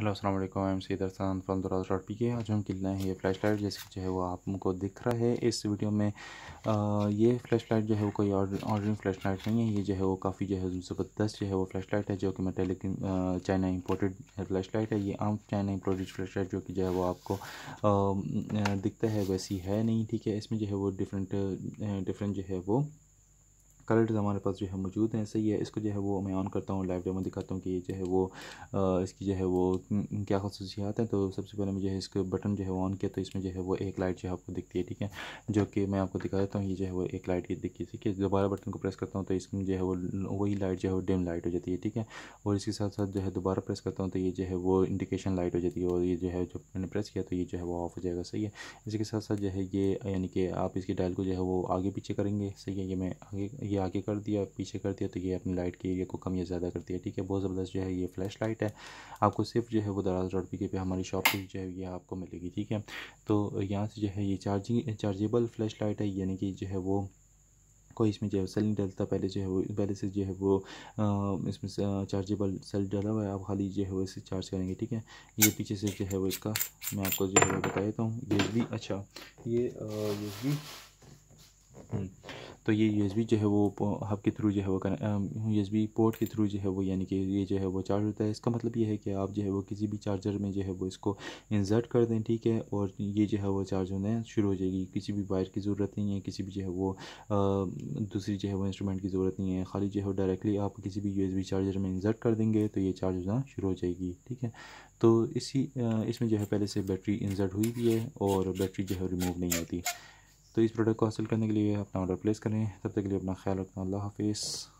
hello अस्सलाम वालेकुम M C अरसान फलदराज डॉट पी के आज हम खेल रहे हैं ये फ्लैश लाइट जैसे जो है वो आपको दिख रहा है इस वीडियो में आ, ये फ्लैश लाइट जो है वो कोई ऑर्डरिंग फ्लैश लाइट नहीं है ये जो है वो काफ़ी जो है ज़बरदस्त जो है वो फ्लैश लाइट है जो कि metallic China imported flash light है ये आम चाइना इम्पोर्टेड फ्लैश लाइट जो कि जो है वो आपको दिखता है वैसी है नहीं ठीक है इसमें जो है वो डिफरेंट डिफरेंट जो है वो कलर्स हमारे पास जो है मौजूद हैं सही है इसको जो है वो मैं ऑन करता हूँ लाइव डेमो दिखाता हूँ कि ये जो है वो इसकी जो है वो क्या खसूसियात हैं तो सबसे पहले मुझे इसको बटन जो है ऑन किया तो इसमें जो है वो एक लाइट जो है आपको दिखती है ठीक है जो कि मैं आपको दिखा देता हूँ ये जो है वो एक लाइट की दिखती है ठीक है दोबारा बटन को प्रेस करता हूँ तो इसमें जो है वो वही लाइट जो है वो डिम लाइट हो जाती है ठीक है और इसके साथ साथ जो है दोबारा प्रेस करता हूँ तो ये जो है वो इंडिकेशन लाइट हो जाती है और ये जो है जब मैंने प्रेस किया तो ये जो है वो ऑफ हो जाएगा सही है इसके साथ साथ जो है ये यानी कि आप इसकी डायल को जो है वो आगे पीछे करेंगे सही है ये मैं आगे ये आगे कर दिया पीछे कर दिया तो ये अपनी लाइट के एरिया को कम या ज़्यादा कर दिया ठीक है बहुत ज़बरदस्त जो है ये फ्लैश लाइट है आपको सिर्फ जो है वो दराज डॉट पी पे हमारी शॉप पर जो है ये आपको मिलेगी ठीक है तो यहाँ से जो है ये चार्जिंग चार्जेबल फ्लैश लाइट है यानी कि जो है वो कोई इसमें जो है सेल नहीं डलता पहले जो है वो पहले से जो है वो आ, इसमें चार्जेबल सेल डाला हुआ है आप खाली जो है वो इसे चार्ज करेंगे ठीक है ये पीछे से जो है वो इसका मैं आपको जो है बता देता हूँ ये भी अच्छा ये ये भी तो ये यू जो है वो हब के थ्रू जो है वो यू एस पोर्ट के थ्रू जो है वो यानी कि ये जो है वो चार्ज होता है इसका मतलब ये है कि आप जो है वो किसी भी चार्जर में जो है वो इसको इंसर्ट कर दें ठीक है और ये जो है वो चार्ज होना शुरू हो जाएगी किसी भी वायर की ज़रूरत नहीं है किसी भी जो है वो दूसरी जो है वो इंस्ट्रूमेंट की ज़रूरत नहीं है खाली जो है डायरेक्टली आप किसी भी यू चार्जर में इंसर्ट कर देंगे तो ये चार्ज होना शुरू हो जाएगी ठीक है तो इसी इसमें जो है पहले से बैटरी इंसर्ट हुई भी है और बैटरी जो है रिमूव नहीं होती तो इस प्रोडक्ट को हासिल करने के लिए अपना ऑर्डर प्लेस करें तब तक के लिए अपना ख्याल रखना अल्लाह हाफिज़